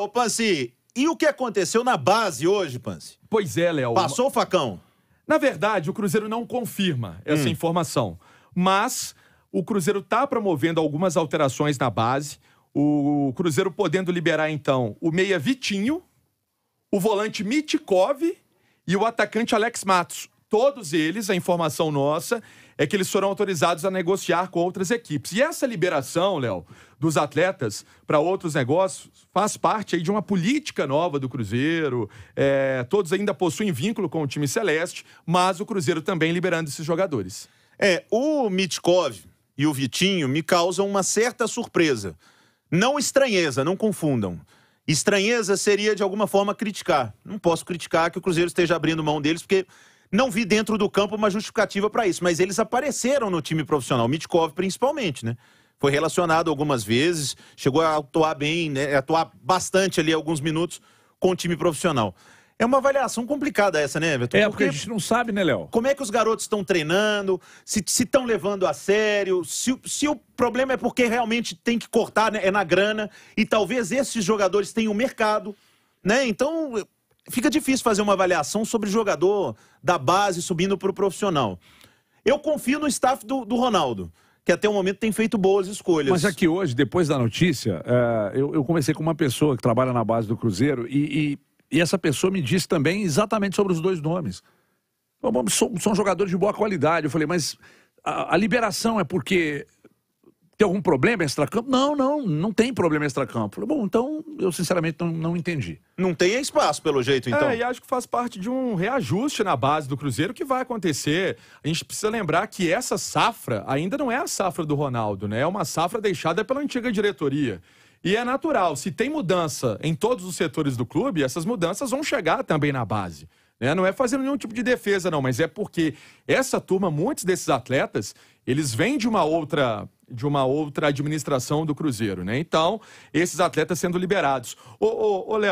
Ô, Pansi, e o que aconteceu na base hoje, Pansi? Pois é, Léo. Passou o facão? Na verdade, o Cruzeiro não confirma essa hum. informação, mas o Cruzeiro está promovendo algumas alterações na base. O Cruzeiro podendo liberar, então, o meia Vitinho, o volante Mitkov e o atacante Alex Matos. Todos eles, a informação nossa é que eles foram autorizados a negociar com outras equipes. E essa liberação, Léo, dos atletas para outros negócios faz parte aí de uma política nova do Cruzeiro. É, todos ainda possuem vínculo com o time celeste, mas o Cruzeiro também liberando esses jogadores. É, o Mitkov e o Vitinho me causam uma certa surpresa. Não estranheza, não confundam. Estranheza seria de alguma forma criticar. Não posso criticar que o Cruzeiro esteja abrindo mão deles, porque não vi dentro do campo uma justificativa para isso, mas eles apareceram no time profissional, Mitkov principalmente, né? Foi relacionado algumas vezes, chegou a atuar bem, né? atuar bastante ali alguns minutos com o time profissional. É uma avaliação complicada essa, né, Everton? É, porque, porque a gente não sabe, né, Léo? Como é que os garotos estão treinando, se estão levando a sério, se, se, o problema é porque realmente tem que cortar, né, é na grana, e talvez esses jogadores tenham mercado, né? Então, fica difícil fazer uma avaliação sobre jogador da base subindo para o profissional. Eu confio no staff do, do Ronaldo que até o momento tem feito boas escolhas. Mas aqui é hoje, depois da notícia, eh, eu, eu, conversei com uma pessoa que trabalha na base do Cruzeiro e, e, e essa pessoa me disse também exatamente sobre os dois nomes. São, são jogadores de boa qualidade. Eu falei, mas a, a liberação é porque tem algum problema extra-campo Não, não, não tem problema extra-campo Bom, então eu sinceramente não, não entendi. Não tem espaço, pelo jeito, então. É, e acho que faz parte de um reajuste na base do Cruzeiro que vai acontecer. A gente precisa lembrar que essa safra ainda não é a safra do Ronaldo, né? É uma safra deixada pela antiga diretoria. E é natural, se tem mudança em todos os setores do clube, essas mudanças vão chegar também na base. Né? Não é fazendo nenhum tipo de defesa, não, mas é porque essa turma, muitos desses atletas, eles vêm de uma outra de uma outra administração do Cruzeiro, né? Então, esses atletas sendo liberados. Ô, ô, ô Léo,